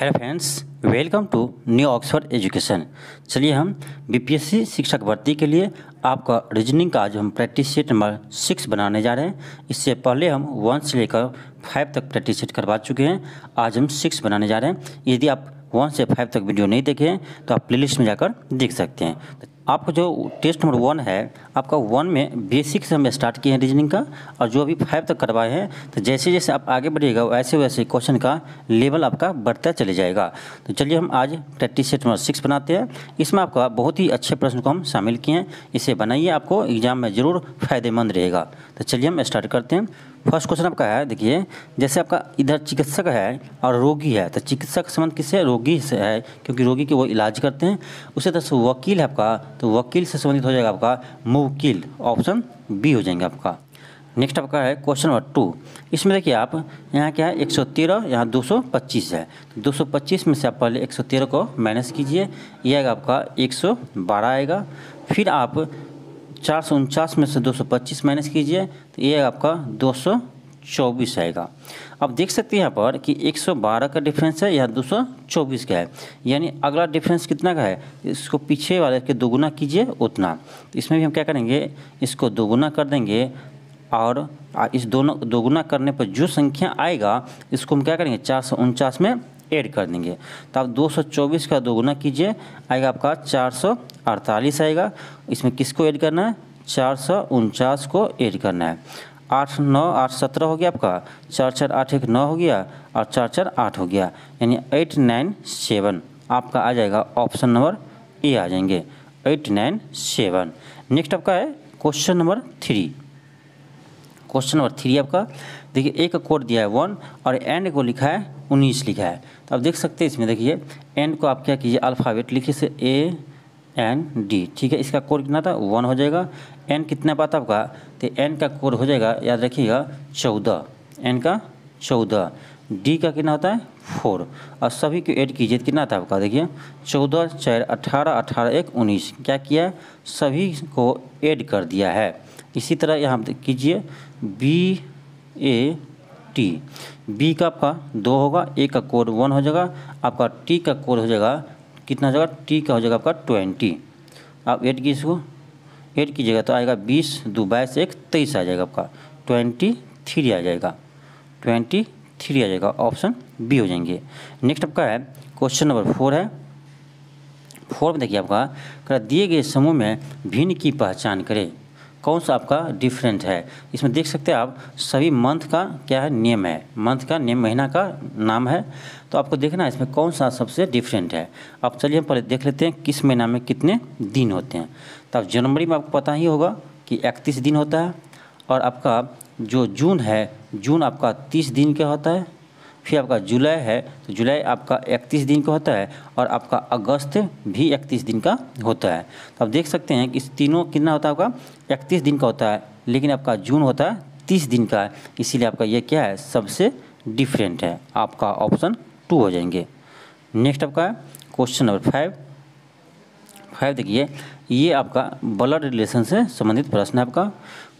Hello friends welcome to new Oxford education चलिए हम BPSC शिक्षक भर्ती के लिए आपका रीजनिंग का आज हम प्रैक्टिस सेट नंबर सिक्स बनाने जा रहे हैं इससे पहले हम वन से लेकर फाइव तक प्रैक्टिस सेट करवा चुके हैं आज हम सिक्स बनाने जा रहे हैं यदि आप वन से फाइव तक वीडियो नहीं देखें तो आप प्ले में जाकर देख सकते हैं आपको जो टेस्ट नंबर वन है आपका वन में बेसिक से हम स्टार्ट किए हैं रीजनिंग का और जो अभी फाइव तक करवाए हैं तो जैसे जैसे आप आगे बढ़िएगा वैसे वैसे क्वेश्चन का लेवल आपका बढ़ता चले जाएगा तो चलिए हम आज प्रैक्टिस सेट नंबर सिक्स बनाते हैं इसमें आपका बहुत ही अच्छे प्रश्न को हम शामिल किए हैं इसे बनाइए आपको एग्जाम में ज़रूर फायदेमंद रहेगा तो चलिए हम स्टार्ट करते हैं फर्स्ट क्वेश्चन आपका है देखिए जैसे आपका इधर चिकित्सक है और रोगी है तो चिकित्सक संबंध किससे रोगी से है क्योंकि रोगी के वो इलाज करते हैं उसी तरह से वकील है आपका तो वकील से संबंधित हो जाएगा आपका मुवकील ऑप्शन बी हो जाएंगे आपका नेक्स्ट आपका है क्वेश्चन नंबर टू इसमें देखिए आप यहाँ क्या है एक सौ तेरह यहाँ दो सौ पच्चीस है तो दो सौ पच्चीस में से आप पहले एक सौ तेरह को माइनस कीजिए यह आएगा आपका एक सौ बारह आएगा फिर आप चार सौ उनचास में से दो सौ पच्चीस माइनस कीजिए तो ये आपका दो सौ चौबीस आएगा अब देख सकते हैं यहाँ पर कि 112 का डिफरेंस है या 224 का है यानी अगला डिफरेंस कितना का है इसको पीछे वाले के दोगुना कीजिए उतना तो इसमें भी हम क्या करेंगे इसको दोगुना कर देंगे और इस दोनों दोगुना करने पर जो संख्या आएगा इसको हम क्या करेंगे चार में ऐड कर देंगे तो आप 224 का दोगुना कीजिए आएगा आपका 448 आएगा इसमें किसको ऐड करना है चार को ऐड करना है आठ नौ आठ सत्रह हो गया आपका चार चार आठ एक नौ हो गया और चार चार आठ हो गया यानी एट नाइन सेवन आपका आ जाएगा ऑप्शन नंबर ए आ जाएंगे एट नाइन सेवन नेक्स्ट आपका है question number three question number three आपका देखिए एक कोड दिया है वन और एंड को लिखा है उन्नीस लिखा है तो आप देख सकते हैं इसमें देखिए एन को आप क्या कीजिए अल्फ़ावेट लिखिए से ए एन डी ठीक है इसका कोड कितना था वन हो जाएगा एन कितना पाता आपका तो एन का कोड हो जाएगा याद रखिएगा चौदह एन का चौदह डी का कितना होता है फोर और सभी को ऐड कीजिए तो कितना था आपका देखिए चौदह चार अठारह अठारह एक उन्नीस क्या किया है सभी को ऐड कर दिया है इसी तरह यहाँ कीजिए बी ए टी बी का आपका दो होगा ए का कोड वन हो जाएगा आपका टी का कोड हो जाएगा कितना हो जाएगा टी का हो जाएगा आपका ट्वेंटी आप एड की इसको एड कीजिएगा तो आएगा बीस दो बाईस एक तेईस आ जाएगा आपका ट्वेंटी थ्री आ जाएगा ट्वेंटी थ्री आ जाएगा ऑप्शन बी हो जाएंगे नेक्स्ट आपका है क्वेश्चन नंबर फोर है फोर में देखिए आपका दिए गए समूह में भिन्न की पहचान करें कौन सा आपका डिफरेंट है इसमें देख सकते हैं आप सभी मंथ का क्या है नेम है मंथ का नेम महीना का नाम है तो आपको देखना है इसमें कौन सा सबसे डिफरेंट है अब चलिए हम पहले देख लेते हैं किस महीना में कितने दिन होते हैं तो आप जनवरी में आपको पता ही होगा कि इकतीस दिन होता है और आपका जो जून है जून आपका तीस दिन का होता है फिर आपका जुलाई है तो जुलाई आपका इकतीस दिन का होता है और आपका अगस्त भी इकतीस दिन का होता है तो आप देख सकते हैं कि इस तीनों कितना होता है आपका इकतीस दिन का होता है लेकिन आपका जून होता है तीस दिन का है इसीलिए आपका ये क्या है सबसे डिफरेंट है आपका ऑप्शन टू हो जाएंगे नेक्स्ट आपका क्वेश्चन नंबर फाइव फाइव देखिए ये आपका ब्लड रिलेशन से संबंधित प्रश्न है आपका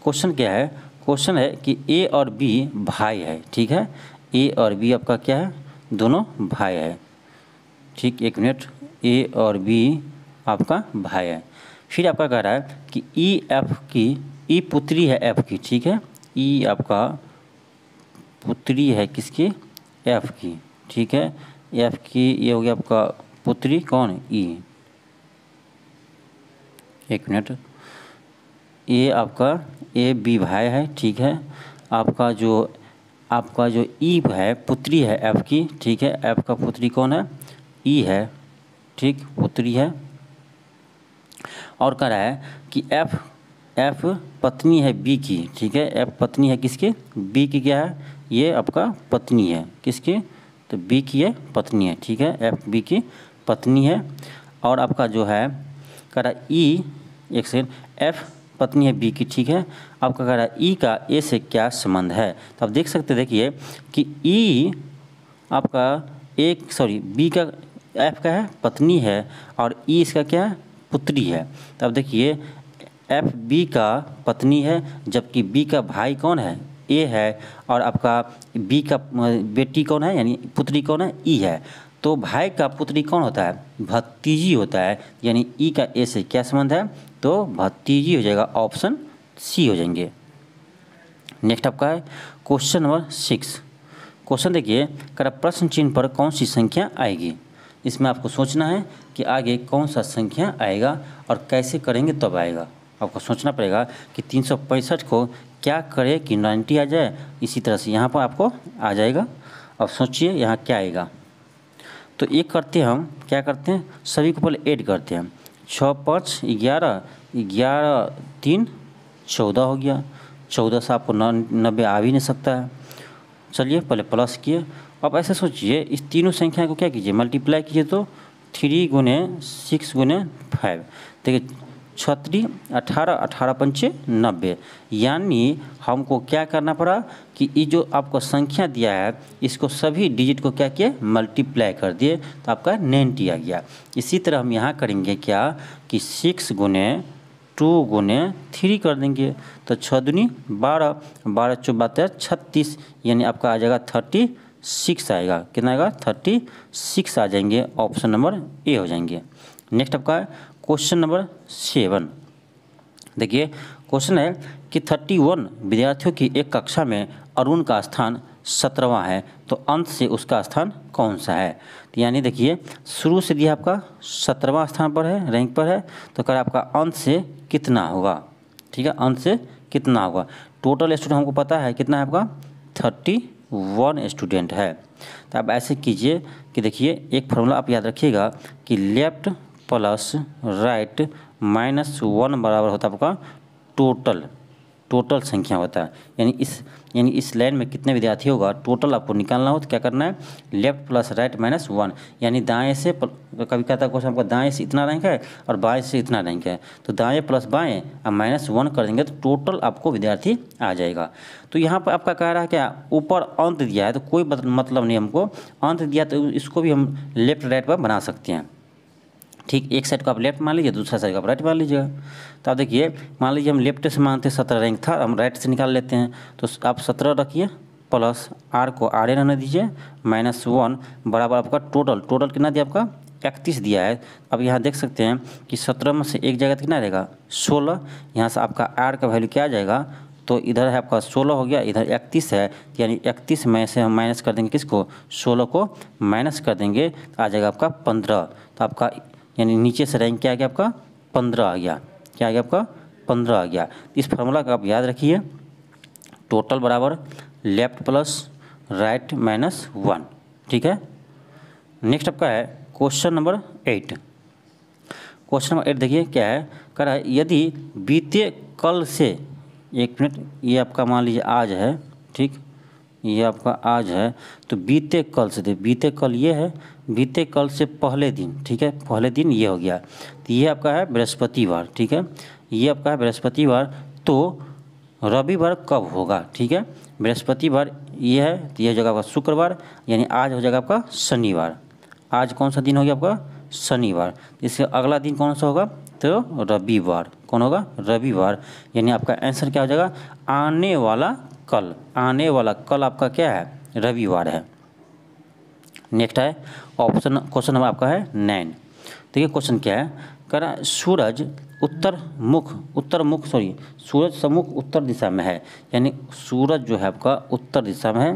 क्वेश्चन क्या है क्वेश्चन है कि ए और बी भाई है ठीक है ए और बी आपका क्या है दोनों भाई है ठीक एक मिनट ए और बी आपका भाई है फिर आपका कह रहा है कि ई एफ की ई पुत्री है एफ की ठीक है ई आपका पुत्री है किसकी एफ की ठीक है एफ की ये हो गया आपका पुत्री कौन ई एक मिनट ए आपका ए बी भाई है ठीक है आपका जो आपका जो ई है पुत्री है एफ़ की ठीक है एफ़ का पुत्री कौन है ई है ठीक पुत्री है और कह रहा है कि एफ़ एफ पत्नी है बी की ठीक है एफ पत्नी है किसके बी की क्या है ये आपका पत्नी है किसकी तो बी की है पत्नी है ठीक है एफ बी की पत्नी है और आपका जो है कह रहा ई एक सेकेंड एफ पत्नी है बी की ठीक है आपका कह रहा है ई का ए से क्या संबंध है तो आप देख सकते देखिए कि ई आपका एक सॉरी बी का एफ का है पत्नी है और ई इसका क्या है पुत्री है तो अब देखिए एफ बी का पत्नी है जबकि बी का भाई कौन है ए है और आपका बी का बेटी कौन है यानी पुत्री कौन है ई है तो भाई का पुत्री कौन होता है भतीजी होता है यानी ई का ए से क्या संबंध है तो भतीजी हो जाएगा ऑप्शन सी हो जाएंगे नेक्स्ट आपका है क्वेश्चन नंबर सिक्स क्वेश्चन देखिए कर प्रश्न चिन्ह पर कौन सी संख्या आएगी इसमें आपको सोचना है कि आगे कौन सा संख्या आएगा और कैसे करेंगे तब आएगा आपको सोचना पड़ेगा कि तीन को क्या करे कि नाइन्टी आ जाए इसी तरह से यहाँ पर आपको आ जाएगा अब सोचिए यहाँ क्या आएगा तो एक करते हैं हम क्या करते हैं सभी को पहले ऐड करते हैं छः पाँच ग्यारह ग्यारह तीन चौदह हो गया चौदह से आपको नब्बे आ भी नहीं सकता है चलिए पहले प्लस किए अब ऐसे सोचिए इस तीनों संख्या को क्या कीजिए मल्टीप्लाई कीजिए तो थ्री गुने सिक्स गुने फाइव देखिए छत्री अठारह अठारह पंचे नब्बे यानी हमको क्या करना पड़ा कि ये जो आपको संख्या दिया है इसको सभी डिजिट को क्या किए मल्टीप्लाई कर दिए तो आपका नाइन्टी आ गया इसी तरह हम यहाँ करेंगे क्या कि सिक्स गुने टू गुने थ्री कर देंगे तो छः दुनी बारह बारह चौबातर छत्तीस यानी आपका आ जाएगा थर्टी सिक्स आएगा कितना आएगा थर्टी सिक्स आ जाएंगे ऑप्शन नंबर ए हो जाएंगे नेक्स्ट आपका क्वेश्चन नंबर सेवन देखिए क्वेश्चन है कि थर्टी वन विद्यार्थियों की एक कक्षा में अरुण का स्थान सत्रहवा है तो अंत से उसका स्थान कौन सा है तो यानी देखिए शुरू से दिया आपका सत्रहवा स्थान पर है रैंक पर है तो कर आपका अंत से कितना होगा ठीक है अंत से कितना होगा टोटल स्टूडेंट हमको पता है कितना है आपका थर्टी वन स्टूडेंट है तो आप ऐसे कीजिए कि देखिए एक फॉर्मूला आप याद रखिएगा कि left plus right minus one बराबर होता है आपका टोटल टोटल संख्या होता है यानी इस यानी इस लाइन में कितने विद्यार्थी होगा टोटल आपको निकालना हो तो क्या करना है left plus right minus one यानी दाएं से कभी कहता क्वेश्चन आपका दाएं से इतना रैंक है और बाएं से इतना रैंक है तो दाएं प्लस बाएं आप माइनस वन कर देंगे तो टोटल आपको विद्यार्थी आ जाएगा तो यहाँ पर आपका कह रहा है क्या ऊपर अंत दिया है तो कोई मतलब नहीं हमको अंत दिया तो इसको भी हम लेफ्ट राइट पर बना सकते हैं ठीक एक साइड को आप लेफ्ट मान लीजिए दूसरा साइड को आप राइट मान लीजिएगा तो आप देखिए मान लीजिए हम लेफ्ट से मानते हैं सत्रह रैंक था हम राइट से निकाल लेते हैं तो आप सत्रह रखिए प्लस आर को आर ए रहने दीजिए माइनस वन बराबर आपका टोटल टोटल कितना दिया आपका इकतीस दिया है अब यहाँ देख सकते हैं कि सत्रह में से एक जगह कितना रहेगा सोलह यहाँ से आपका आर का वैल्यू क्या आ जाएगा तो इधर है आपका सोलह हो गया इधर इकतीस है यानी इकतीस में से हम माइनस कर देंगे किसको सोलह को माइनस कर देंगे तो आ जाएगा आपका पंद्रह तो आपका यानी नीचे से रैंक क्या आ गया आपका पंद्रह आ गया क्या आ गया आपका पंद्रह आ गया इस फार्मूला का आप याद रखिए टोटल बराबर left plus right minus one ठीक है नेक्स्ट आपका है question number eight question number eight देखिए क्या है कह रहा है यदि बीते कल से एक मिनट ये आपका मान लीजिए आज है ठीक ये आपका आज है तो बीते कल से दे बीते कल ये है बीते कल से पहले दिन ठीक है पहले दिन ये हो गया तो ये आपका है बृहस्पतिवार ठीक है ये आपका है बृहस्पतिवार तो रविवार कब होगा ठीक है बृहस्पतिवार ये है तो यह जगह आपका शुक्रवार यानी आज हो जाएगा आपका शनिवार आज कौन सा दिन हो गया आपका शनिवार इसके अगला दिन कौन सा होगा तो रविवार कौन होगा रविवार यानी आपका आंसर क्या हो जाएगा आने वाला कल आने वाला कल आपका क्या है रविवार है नेक्स्ट है ऑप्शन क्वेश्चन नंबर आपका है नाइन देखिए क्वेश्चन क्या है कर सूरज उत्तर मुख उत्तर मुख सॉरी सूरज सम्मुख उत्तर दिशा में है यानी सूरज जो है आपका उत्तर दिशा में है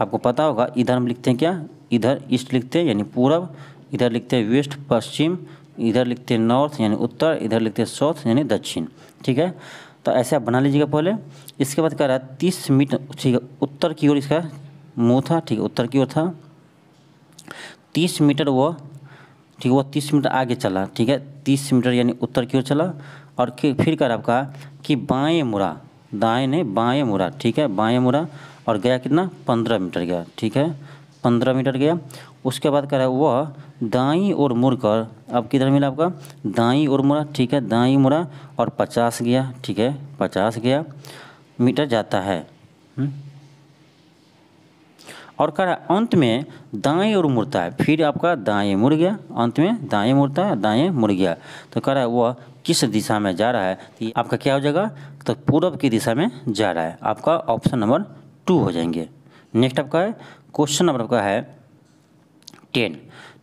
आपको पता होगा इधर हम लिखते हैं क्या इधर ईस्ट लिखते हैं यानी पूर्व इधर लिखते हैं वेस्ट पश्चिम इधर लिखते हैं नॉर्थ यानी उत्तर इधर लिखते हैं साउथ यानी दक्षिण ठीक है तो ऐसे आप बना लीजिएगा पहले इसके बाद कह रहा है तीस मीटर ठीक है उत्तर की ओर इसका मुँह था ठीक है उत्तर की ओर था तीस मीटर वो ठीक है वो तीस मीटर आगे चला ठीक है तीस मीटर यानी उत्तर की ओर चला और फिर कह रहा आपका कि बाएँ मुड़ा दाएँ ने बाएँ मुड़ा ठीक है बाएँ मुड़ा और गया कितना पंद्रह मीटर गया ठीक है पंद्रह मीटर गया उसके बाद कह रहा है वह दाई और मुड़कर अब किधर मिला आपका दाई और मुड़ा ठीक है दाई मुड़ा और पचास गया ठीक है पचास गया मीटर जाता है हुँ? हम्म। और कह रहा है अंत में दाएं और मुड़ता है फिर आपका दाएँ मुड़ गया अंत में दाएँ मुड़ता है दाएँ मुड़ गया तो कह रहा है वह किस दिशा में जा रहा है तो आपका क्या हो जाएगा तो पूर्व की दिशा में जा रहा है आपका ऑप्शन नंबर टू हो जाएंगे नेक्स्ट आपका है क्वेश्चन नंबर आपका है टेन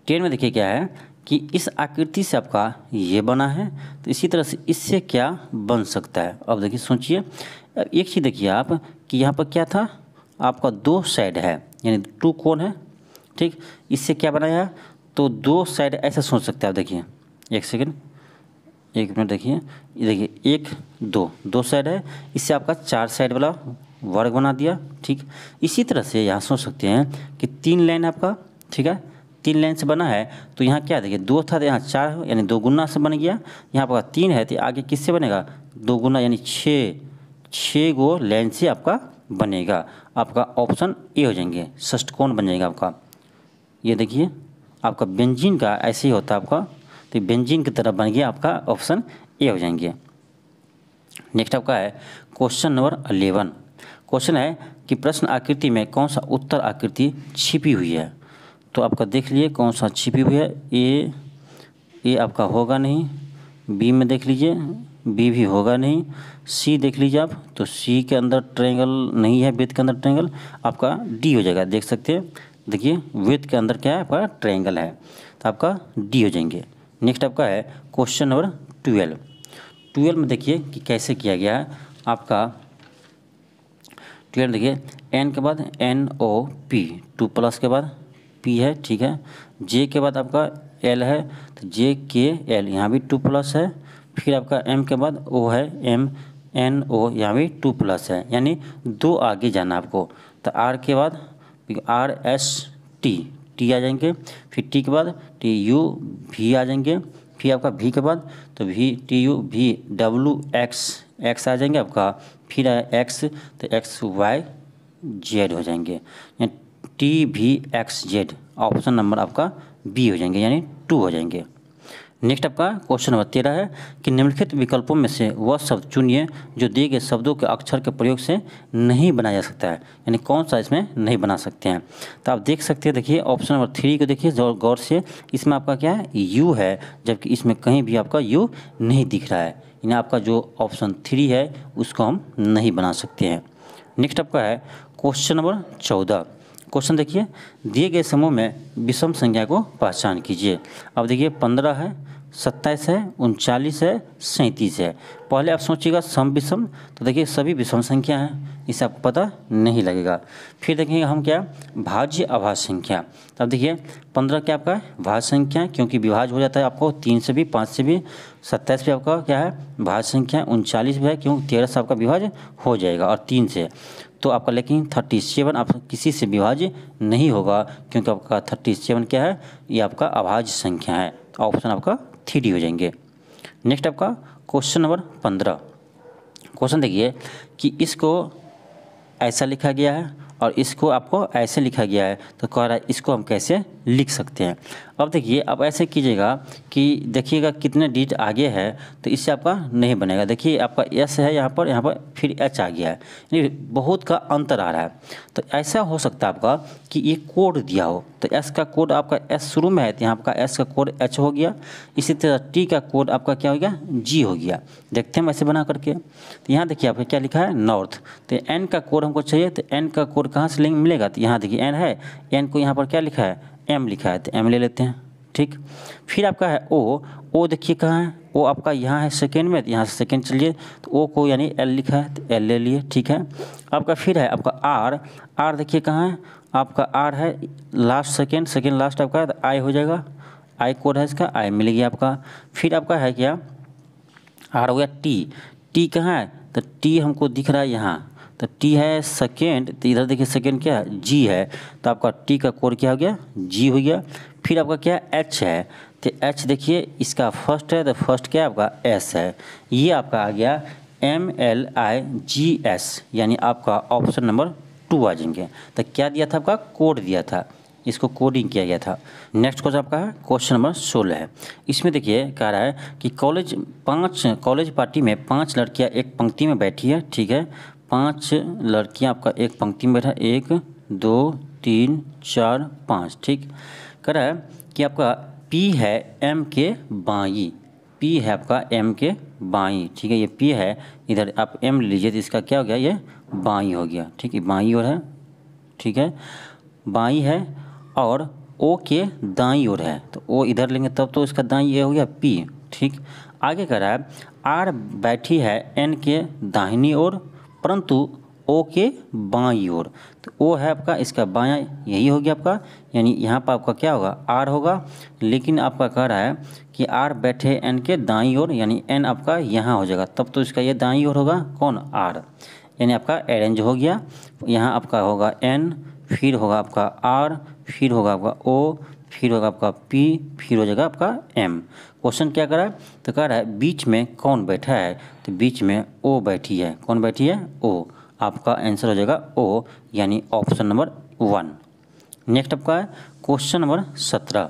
टेन में देखिए क्या है कि इस आकृति से आपका ये बना है तो इसी तरह से इससे क्या बन सकता है अब देखिए सोचिए एक चीज़ देखिए आप कि यहाँ पर क्या था आपका दो साइड है यानी टू कोन है ठीक इससे क्या बनाया तो दो साइड ऐसा सोच सकते हैं आप देखिए एक सेकेंड एक मिनट देखिए देखिए एक दो दो साइड है इससे आपका चार साइड वाला वर्ग बना दिया ठीक इसी तरह से यहाँ सोच सकते हैं कि तीन लाइन आपका ठीक है तीन लाइन से बना है तो यहाँ क्या देखिए दो था तो यहाँ चार यानी दो गुना से बन गया यहाँ आपका तीन है तो आगे किससे बनेगा दो गुना यानी छः छः गो लाइन से आपका बनेगा आपका ऑप्शन ए हो जाएंगे कौन बन जाएगा आपका ये देखिए आपका बेंजिन का ऐसे ही होता है आपका तो बेंजिन की तरह बन गया आपका ऑप्शन ए हो जाएंगे नेक्स्ट आपका है क्वेश्चन नंबर अलेवन क्वेश्चन है कि प्रश्न आकृति में कौन सा उत्तर आकृति छिपी हुई है तो आपका देख लिए कौन सा छिपी हुई है ए ए आपका होगा नहीं बी में देख लीजिए बी भी होगा नहीं सी देख लीजिए आप तो सी के अंदर ट्रेंगल नहीं है वेद के अंदर ट्रेंगल आपका डी हो जाएगा देख सकते हैं देखिए वेद के अंदर क्या है आपका ट्रेंगल है तो आपका डी हो जाएंगे नेक्स्ट आपका है क्वेश्चन नंबर ट्वेल्व ट्वेल्व में देखिए कि कैसे किया गया है आपका क्लियर देखिए एन के बाद N O P two plus के बाद पी है ठीक है जे के बाद आपका एल है तो जे के एल यहाँ भी टू प्लस है फिर आपका एम के बाद ओ है एम एन ओ यहाँ भी टू प्लस है यानी दो आगे जाना आपको तो आर के बाद आर एस टी टी आ जाएंगे फिर टी के बाद टी यू भी आ जाएंगे फिर आपका भी के बाद तो भी T U V W X X आ जाएंगे आपका फिर एक्स तो एक्स वाई जेड हो जाएंगे T V X Z option number आपका बी हो जाएंगे यानी टू हो जाएंगे नेक्स्ट आपका क्वेश्चन नंबर तेरह है कि निम्नलिखित विकल्पों में से वह शब्द चुनिए जो दिए गए शब्दों के अक्षर के प्रयोग से नहीं बनाया जा सकता है यानी कौन सा इसमें नहीं बना सकते हैं तो आप देख सकते हैं देखिए ऑप्शन नंबर थ्री को देखिए गौर से इसमें आपका क्या है यू है जबकि इसमें कहीं भी आपका यू नहीं दिख रहा है यानी आपका जो ऑप्शन थ्री है उसको हम नहीं बना सकते हैं नेक्स्ट आपका है क्वेश्चन नंबर चौदह क्वेश्चन देखिए दिए गए समूह में विषम संज्ञा को पहचान कीजिए अब देखिए पंद्रह है सत्ताईस है उनचालीस है सैंतीस है पहले आप सोचिएगा सम विषम तो देखिए सभी विषम संख्या हैं इसे आपको पता नहीं लगेगा फिर देखेंगे हम क्या भाज्य अभाज्य संख्या तब देखिए पंद्रह क्या आपका है भाज्य संख्या क्योंकि विभाज हो जाता है आपको तीन से भी पाँच से भी सत्ताईस भी आपका क्या है भाज्य संख्या उनचालीस भी है क्योंकि तेरह से आपका विभाज हो जाएगा और तीन से तो आपका लेकिन थर्टी सेवन आप किसी से विभाज्य नहीं होगा क्योंकि आपका थर्टी सेवन क्या है ये आपका अभाज्य संख्या है ऑप्शन आपका थ्री हो जाएंगे नेक्स्ट आपका क्वेश्चन नंबर पंद्रह क्वेश्चन देखिए कि इसको ऐसा लिखा गया है और इसको आपको ऐसे लिखा गया है तो कह रहा है इसको हम कैसे लिख सकते हैं अब देखिए आप ऐसे कीजिएगा कि देखिएगा कितने डिजिट आगे है तो इससे आपका नहीं बनेगा देखिए आपका एस है यहाँ पर यहाँ पर फिर एच आ गया है यानी बहुत का अंतर आ रहा है तो ऐसा हो सकता है आपका कि ये कोड दिया हो तो एस का कोड आपका एस शुरू में है तो यहाँ आपका एस का कोड एच हो गया इसी तरह टी का कोड आपका क्या हो गया जी हो गया देखते हैं ऐसे बना करके तो यहाँ देखिए आपका क्या लिखा है नॉर्थ तो एन का कोड हमको चाहिए तो एन का कोड कहाँ से लेंगे मिलेगा तो यहाँ देखिए एन है एन को यहाँ पर क्या लिखा है एम लिखा है तो एम ले लेते हैं ठीक फिर आपका है ओ ओ देखिए कहाँ है ओ आपका यहाँ है सेकेंड में तो यहाँ से सेकेंड चलिए तो ओ को यानी एल लिखा है तो एल ले लिए ठीक है आपका फिर है आपका आर आर देखिए कहाँ है आपका आर है लास्ट सेकेंड सेकेंड लास्ट आपका है तो आई हो जाएगा आई कोड है इसका आई मिलेगी आपका फिर आपका है क्या आर हो गया टी टी कहाँ है तो टी हमको दिख रहा है यहाँ तो टी है सेकेंड तो इधर देखिए सेकेंड क्या है जी है तो आपका टी का कोर क्या हो गया जी हो गया फिर आपका क्या एच है तो एच देखिए इसका फर्स्ट है तो फर्स्ट क्या है आपका एस है ये आपका आ गया M L I G S यानी आपका ऑप्शन नंबर टू आ जाएंगे तो क्या दिया था आपका कोड दिया था इसको कोडिंग किया गया था नेक्स्ट क्वेश्चन आपका है क्वेश्चन नंबर सोलह है इसमें देखिए कह रहा है कि कॉलेज पांच कॉलेज पार्टी में पांच लड़कियां एक पंक्ति में बैठी है ठीक है पांच लड़कियां आपका एक पंक्ति में बैठा एक दो तीन चार पाँच ठीक कर रहा है कि आपका पी है एम के बाई पी है आपका एम के बाई ठीक है ये पी है इधर आप एम लीजिए तो इसका क्या हो गया ये बाई हो गया ठीक है बाई और है ठीक है बाई है और ओ के दाई और है तो ओ इधर लेंगे तब तो इसका दाई ये हो गया पी ठीक आगे कर रहा है आर बैठी है एन के दाहिनी ओर परंतु ओ के बाई ओर तो ओ है आपका इसका बाया यही हो गया आपका यानी यहाँ पर आपका क्या होगा आर होगा लेकिन आपका कह रहा है कि आर बैठे एन के दाई ओर यानी एन आपका यहाँ हो जाएगा तब तो इसका ये दाई ओर होगा कौन आर यानी आपका अरेंज हो गया यहाँ आपका होगा एन फिर होगा आपका आर फिर होगा आपका ओ फिर होगा आपका पी फिर हो जाएगा आपका एम क्वेश्चन क्या करा तो कह रहा है बीच में कौन बैठा है तो बीच में ओ बैठी है कौन बैठी है ओ आपका आंसर हो जाएगा ओ यानी ऑप्शन नंबर वन नेक्स्ट आपका है क्वेश्चन नंबर सत्रह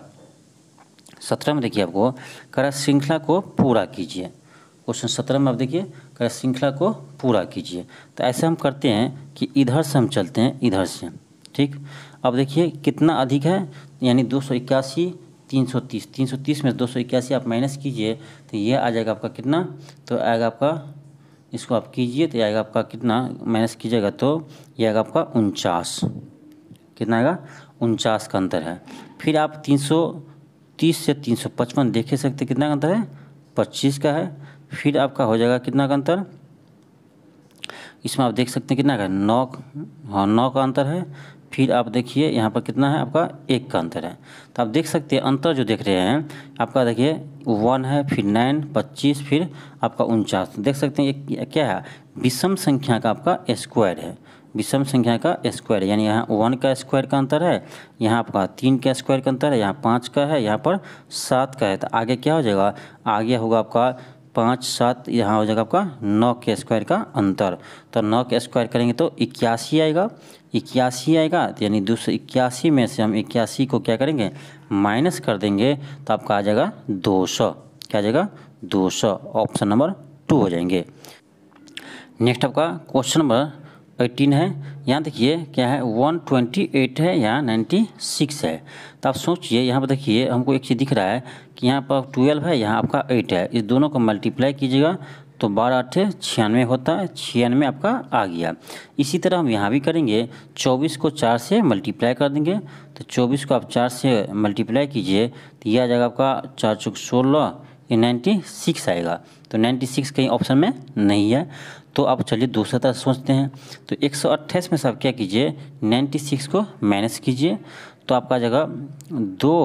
सत्रह में देखिए आपको है श्रृंखला को पूरा कीजिए क्वेश्चन सत्रह में आप देखिए है श्रृंखला को पूरा कीजिए तो ऐसे हम करते हैं कि इधर से हम चलते हैं इधर से ठीक अब देखिए कितना अधिक है यानी दो सौ इक्यासी तीन सौ तीस तीन सौ तीस में दो सौ इक्यासी आप माइनस कीजिए तो ये आ जाएगा आपका कितना तो आएगा आपका इसको आप कीजिए तो आएगा आपका कितना माइनस कीजिएगा तो ये आएगा आपका उनचास कितना आएगा उनचास का अंतर है फिर आप तीन सौ तीस से तीन सौ पचपन देख सकते कितना का अंतर है पच्चीस का है फिर आपका हो जाएगा कितना का अंतर इसमें आप देख सकते हैं कितना का नौ हाँ नौ का अंतर है फिर आप देखिए यहाँ पर कितना है आपका एक का अंतर है तो आप देख सकते हैं अंतर जो देख रहे हैं आपका देखिए वन है फिर नाइन पच्चीस फिर आपका उनचास देख सकते हैं ये क्या है विषम संख्या का आपका स्क्वायर है विषम संख्या का स्क्वायर यानी यहाँ वन का स्क्वायर का अंतर है यहाँ आपका तीन का स्क्वायर का अंतर है यहाँ पाँच का है यहाँ पर सात का है तो आगे क्या हो जाएगा आगे होगा आपका पाँच सात यहाँ हो जाएगा आपका नौ के स्क्वायर का अंतर तो नौ के स्क्वायर करेंगे तो इक्यासी आएगा इक्यासी आएगा तो यानी दो सौ इक्यासी में से हम इक्यासी को क्या करेंगे माइनस कर देंगे तो आपका आ जाएगा दो सौ क्या आ जाएगा दो सौ ऑप्शन नंबर टू हो जाएंगे नेक्स्ट आपका क्वेश्चन नंबर एटीन है यहाँ देखिए क्या है वन ट्वेंटी एट है यहाँ नाइन्टी सिक्स है तो आप सोचिए यहाँ पर देखिए हमको एक चीज़ दिख रहा है कि यहाँ पर ट्वेल्व है यहाँ आपका एट है इस दोनों को मल्टीप्लाई कीजिएगा तो बारह अट्ठे छियानवे होता है छियानवे आपका आ गया इसी तरह हम यहाँ भी करेंगे चौबीस को चार से मल्टीप्लाई कर देंगे तो चौबीस को आप चार से मल्टीप्लाई कीजिए तो यह आ जाएगा आपका चार चौक सोलह ये नाइन्टी सिक्स आएगा तो नाइन्टी सिक्स कहीं ऑप्शन में नहीं है तो आप चलिए दूसरा तरह सोचते हैं तो एक सौ अट्ठाईस में से आप क्या कीजिए नाइन्टी सिक्स को माइनस कीजिए तो आपका आ जाएगा दो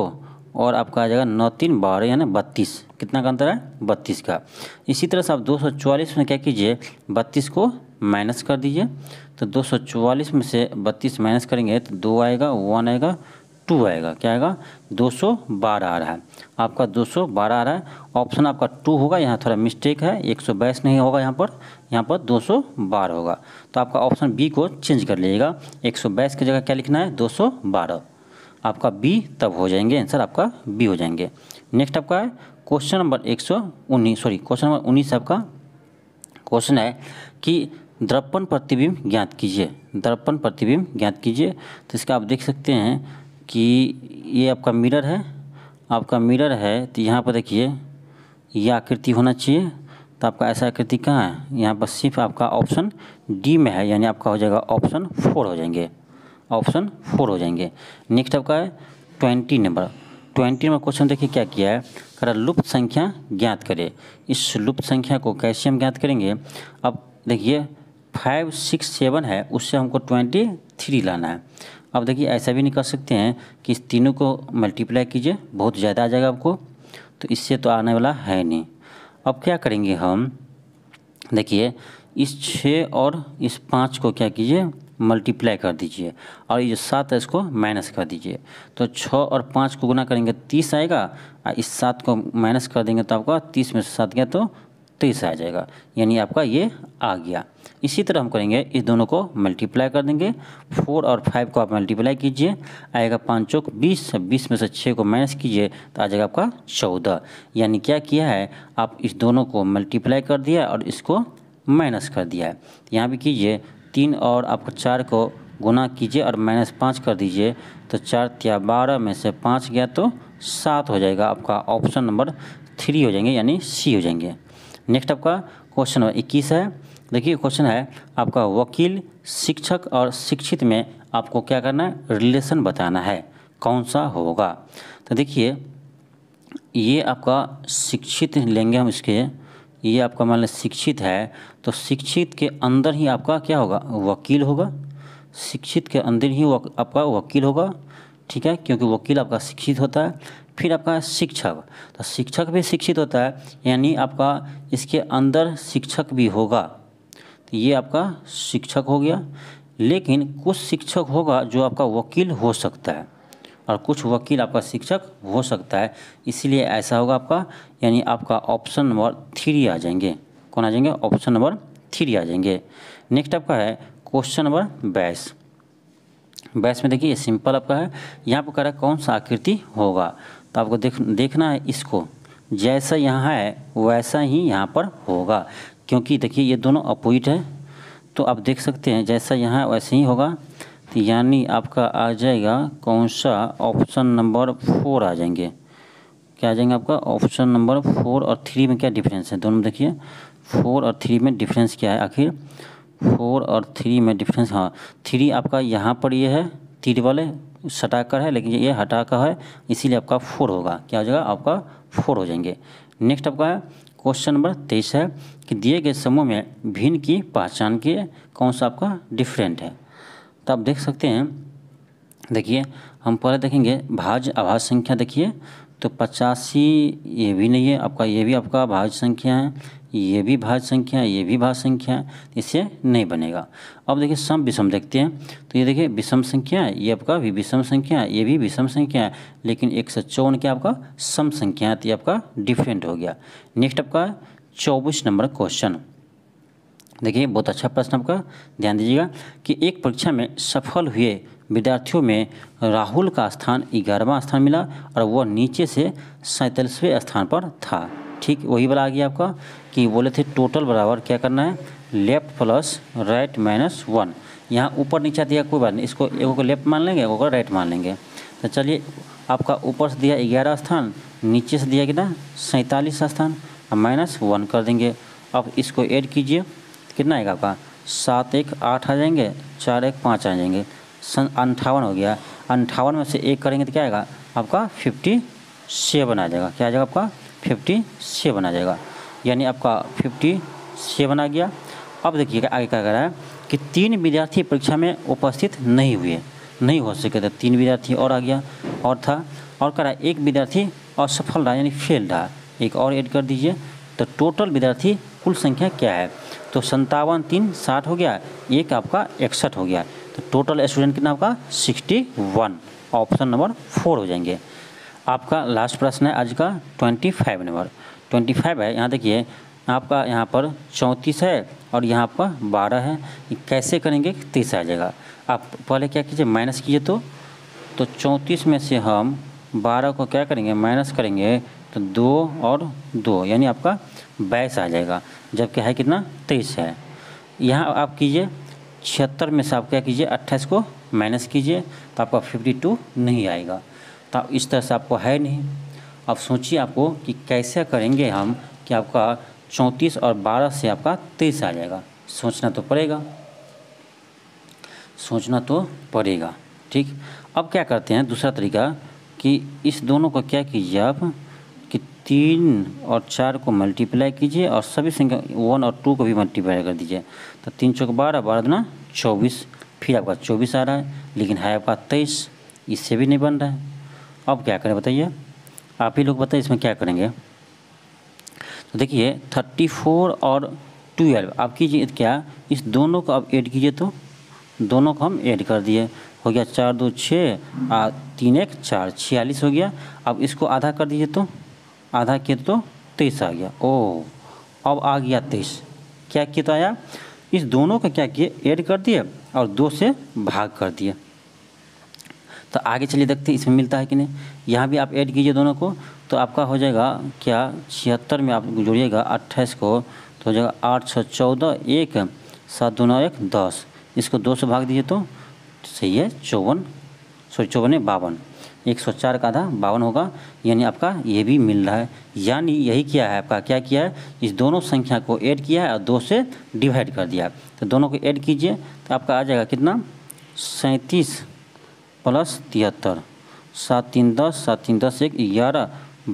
और आपका आ जाएगा नौ तीन बारह यानी बत्तीस कितना का अंतर है बत्तीस का इसी तरह से आप दो में क्या कीजिए बत्तीस को माइनस कर दीजिए तो दो में से बत्तीस माइनस करेंगे तो दो आएगा वन आएगा टू आएगा क्या आएगा 212 आ रहा है आपका 212 आ रहा है ऑप्शन आपका टू होगा यहाँ थोड़ा मिस्टेक है एक नहीं होगा यहाँ पर यहाँ पर 212 होगा तो आपका ऑप्शन बी को चेंज कर लीजिएगा एक की जगह क्या लिखना है 212 आपका बी तब हो जाएंगे आंसर आपका बी हो जाएंगे नेक्स्ट आपका है क्वेश्चन नंबर एक सौ उन्नीस सॉरी क्वेश्चन नंबर उन्नीस आपका क्वेश्चन है कि दर्पण प्रतिबिंब ज्ञात कीजिए दर्पण प्रतिबिंब ज्ञात कीजिए तो इसका आप देख सकते हैं कि ये आपका मिरर है आपका मिरर है तो यहाँ पर देखिए ये आकृति होना चाहिए तो आपका ऐसा आकृति कहाँ है यहाँ पर सिर्फ आपका ऑप्शन डी में है यानी आपका हो जाएगा ऑप्शन फोर हो जाएंगे ऑप्शन फोर हो जाएंगे नेक्स्ट आपका है ट्वेंटी नंबर ट्वेंटी में क्वेश्चन देखिए क्या किया है करा लुप्त संख्या ज्ञात करें इस लुप्त संख्या को कैसे हम ज्ञात करेंगे अब देखिए फाइव सिक्स सेवन है उससे हमको ट्वेंटी थ्री लाना है अब देखिए ऐसा भी नहीं कर सकते हैं कि इस तीनों को मल्टीप्लाई कीजिए बहुत ज़्यादा आ जाएगा आपको तो इससे तो आने वाला है नहीं अब क्या करेंगे हम देखिए इस छः और इस पाँच को क्या कीजिए मल्टीप्लाई कर दीजिए और ये जो सात है इसको माइनस कर दीजिए तो छः और पाँच को गुना करेंगे तीस आएगा और इस सात को माइनस कर देंगे तो आपका तीस में से सात गया तो तेईस आ जाएगा यानी आपका ये आ गया इसी तरह हम करेंगे इस दोनों को मल्टीप्लाई कर देंगे फोर और फाइव को आप मल्टीप्लाई कीजिए आएगा पाँच चौक बीस बीस में से छः को माइनस कीजिए तो आ जाएगा आपका चौदह यानी क्या किया है आप इस दोनों को मल्टीप्लाई कर दिया और इसको माइनस कर दिया है यहाँ भी कीजिए तीन और आपको चार को गुना कीजिए और माइनस पाँच कर दीजिए तो चार या बारह में से पाँच गया तो सात हो जाएगा आपका ऑप्शन नंबर थ्री हो जाएंगे यानी सी हो जाएंगे नेक्स्ट आपका क्वेश्चन नंबर इक्कीस है देखिए क्वेश्चन है आपका वकील शिक्षक और शिक्षित में आपको क्या करना है रिलेशन बताना है कौन सा होगा तो देखिए ये आपका शिक्षित लेंगे हम इसके ये आपका मान लें शिक्षित है तो शिक्षित के अंदर ही आपका क्या होगा वकील होगा शिक्षित के अंदर ही वक, आपका वकील होगा ठीक है क्योंकि वकील आपका शिक्षित होता है फिर आपका शिक्षक तो शिक्षक भी शिक्षित होता है यानी आपका इसके अंदर शिक्षक भी होगा तो ये आपका शिक्षक हो गया लेकिन कुछ शिक्षक होगा जो आपका वकील हो सकता है और कुछ वकील आपका शिक्षक हो सकता है इसलिए ऐसा होगा आपका यानी आपका ऑप्शन नंबर थ्री आ जाएंगे कौन आ जाएंगे ऑप्शन नंबर थ्री आ जाएंगे नेक्स्ट आपका है क्वेश्चन नंबर बैस बैस में देखिए सिंपल आपका है यहाँ पर कह रहा है कौन सा आकृति होगा तो आपको देख देखना है इसको जैसा यहाँ है वैसा ही यहाँ पर होगा क्योंकि देखिए ये दोनों अपोजिट है तो आप देख सकते हैं जैसा यहाँ वैसे ही होगा यानी आपका आ जाएगा कौन सा ऑप्शन नंबर फोर आ जाएंगे क्या आ जाएंगे आपका ऑप्शन नंबर फोर और थ्री में क्या डिफरेंस है दोनों में देखिए फोर और थ्री में डिफरेंस क्या है आखिर फोर और थ्री में डिफरेंस हाँ थ्री आपका यहाँ पर ये यह है तीर वाले सटाकर है लेकिन ये हटा कर है इसीलिए आपका फोर होगा क्या हो जाएगा आपका फोर हो जाएंगे नेक्स्ट आपका है क्वेश्चन नंबर तेईस है कि दिए गए समूह में भिन्न की पहचान के कौन सा आपका डिफरेंट है तो आप देख सकते हैं देखिए हम पहले देखेंगे भाज आभाज संख्या देखिए तो पचासी ये भी नहीं है आपका ये भी आपका भाज संख्या है ये भी भाज संख्या है ये भी भाज संख्या है इससे नहीं बनेगा अब देखिए सम विषम देखते हैं तो ये देखिए विषम संख्या है ये आपका भी विषम संख्या है ये भी विषम संख्या है लेकिन एक सौ चौवन के आपका सम संख्या है तो ये आपका डिफरेंट हो गया नेक्स्ट आपका चौबीस नंबर क्वेश्चन देखिए बहुत अच्छा प्रश्न आपका ध्यान दीजिएगा कि एक परीक्षा में सफल हुए विद्यार्थियों में राहुल का स्थान ग्यारहवा स्थान मिला और वह नीचे से सैंतालीसवें स्थान पर था ठीक वही वाला आ गया आपका कि बोले थे टोटल बराबर क्या करना है left plus right minus one यहाँ ऊपर नीचे दिया कोई बात नहीं इसको एगो को लेफ्ट मान लेंगे एगो को राइट मान लेंगे तो चलिए आपका ऊपर से दिया ग्यारह स्थान नीचे से दिया कितना सैंतालीस स्थान और माइनस वन कर देंगे अब इसको ऐड कीजिए कितना आएगा आपका सात एक आठ आ जाएंगे चार एक पाँच आ जाएंगे सन अंठावन हो गया अंठावन में से एक करेंगे तो क्या आएगा आपका फिफ्टी सेवन आ जाएगा क्या आ जाएगा आपका फिफ्टी सेवन आ जाएगा यानी आपका फिफ्टी सेवन आ गया अब देखिएगा आगे क्या कह रहा है कि तीन विद्यार्थी परीक्षा में उपस्थित नहीं हुए नहीं हो सके थे तो तीन विद्यार्थी और आ गया और था और कह रहा है एक विद्यार्थी असफल रहा यानी फेल रहा एक और ऐड कर दीजिए तो टोटल विद्यार्थी कुल संख्या क्या है तो संतावन तीन साठ हो गया एक आपका इकसठ हो गया तो टोटल स्टूडेंट कितना आपका sixty one option number four हो जाएंगे आपका लास्ट प्रश्न है आज का twenty five number twenty five है यहाँ देखिए आपका यहाँ पर चौंतीस है और यहाँ आपका बारह है कैसे करेंगे तीस आ जाएगा आप पहले क्या कीजिए माइनस कीजिए तो तो चौंतीस में से हम बारह को क्या करेंगे माइनस करेंगे तो दो और दो यानी आपका बाईस आ जाएगा जबकि है कितना तेईस है यहाँ आप कीजिए छिहत्तर में से आप क्या कीजिए अट्ठाईस को माइनस कीजिए तो आपका फिफ्टी टू नहीं आएगा तो इस तरह से आपको है नहीं अब सोचिए आपको कि कैसे करेंगे हम कि आपका चौंतीस और बारह से आपका तेईस आ जाएगा सोचना तो पड़ेगा सोचना तो पड़ेगा ठीक अब क्या करते हैं दूसरा तरीका कि इस दोनों को क्या कीजिए आप तीन और चार को मल्टीप्लाई कीजिए और सभी संख्या वन और टू को भी मल्टीप्लाई कर दीजिए तो तीन चौक बारह बारह दुना चौबीस फिर आपका चौबीस आ रहा है लेकिन है आपका तेईस इससे भी नहीं बन रहा है अब क्या करें बताइए आप ही लोग बताइए इसमें क्या करेंगे तो देखिए थर्टी फोर और ट्वेल्व आप कीजिए क्या इस दोनों को आप ऐड कीजिए तो दोनों को हम ऐड कर दिए हो गया चार दो छः तीन एक चार छियालीस हो गया अब इसको आधा कर दीजिए तो आधा किए तो तेईस आ गया ओ अब आ गया तेईस क्या किए तो आया इस दोनों का क्या किए ऐड कर दिए और दो से भाग कर दिए तो आगे चलिए देखते हैं इसमें मिलता है कि नहीं यहाँ भी आप ऐड कीजिए दोनों को तो आपका हो जाएगा क्या छिहत्तर में आप जोड़िएगा अट्ठाईस को तो हो जाएगा आठ सौ चौदह एक सात दोनों एक दस इसको दो से भाग दीजिए तो सही है चौवन सॉरी चौवन बावन एक सौ चार का आधा बावन होगा यानी आपका ये भी मिल रहा है यानी यही किया है आपका क्या किया है इस दोनों संख्या को ऐड किया है और दो से डिवाइड कर दिया तो दोनों को ऐड कीजिए तो आपका आ जाएगा कितना सैंतीस प्लस तिहत्तर सात तीन दस सात तीन दस एक ग्यारह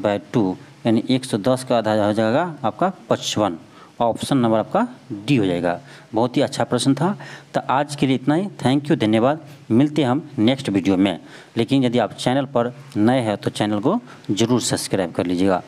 बाय टू यानी एक सौ दस का आधा हो जाएगा आपका पचपन ऑप्शन नंबर आपका डी हो जाएगा बहुत ही अच्छा प्रश्न था तो आज के लिए इतना ही थैंक यू धन्यवाद मिलते हम नेक्स्ट वीडियो में लेकिन यदि आप चैनल पर नए हैं तो चैनल को ज़रूर सब्सक्राइब कर लीजिएगा